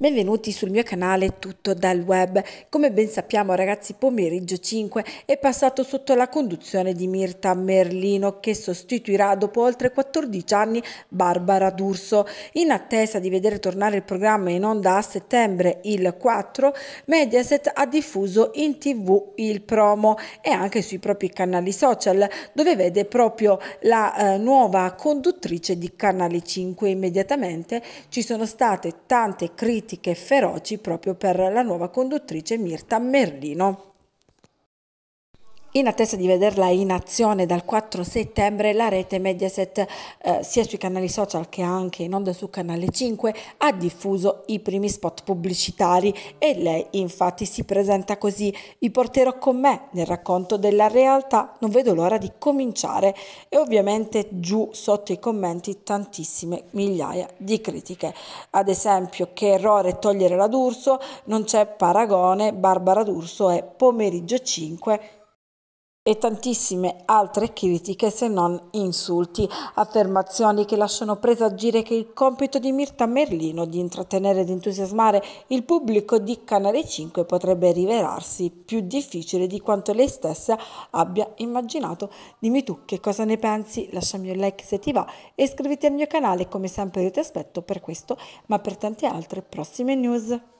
Benvenuti sul mio canale Tutto dal Web. Come ben sappiamo ragazzi, pomeriggio 5 è passato sotto la conduzione di Mirta Merlino che sostituirà dopo oltre 14 anni Barbara D'Urso. In attesa di vedere tornare il programma in onda a settembre il 4, Mediaset ha diffuso in tv il promo e anche sui propri canali social dove vede proprio la eh, nuova conduttrice di Canale 5. Immediatamente ci sono state tante critiche critiche feroci proprio per la nuova conduttrice Mirta Merlino. In attesa di vederla in azione dal 4 settembre, la rete Mediaset, eh, sia sui canali social che anche in onda su Canale 5, ha diffuso i primi spot pubblicitari e lei infatti si presenta così: Vi porterò con me nel racconto della realtà, non vedo l'ora di cominciare. E ovviamente giù sotto i commenti tantissime migliaia di critiche. Ad esempio, che errore togliere la D'Urso, non c'è paragone, Barbara D'Urso è pomeriggio 5 e tantissime altre critiche se non insulti, affermazioni che lasciano presagire che il compito di Mirta Merlino di intrattenere ed entusiasmare il pubblico di Canale 5 potrebbe rivelarsi più difficile di quanto lei stessa abbia immaginato. Dimmi tu che cosa ne pensi, lasciami un like se ti va e iscriviti al mio canale, come sempre io ti aspetto per questo ma per tante altre prossime news.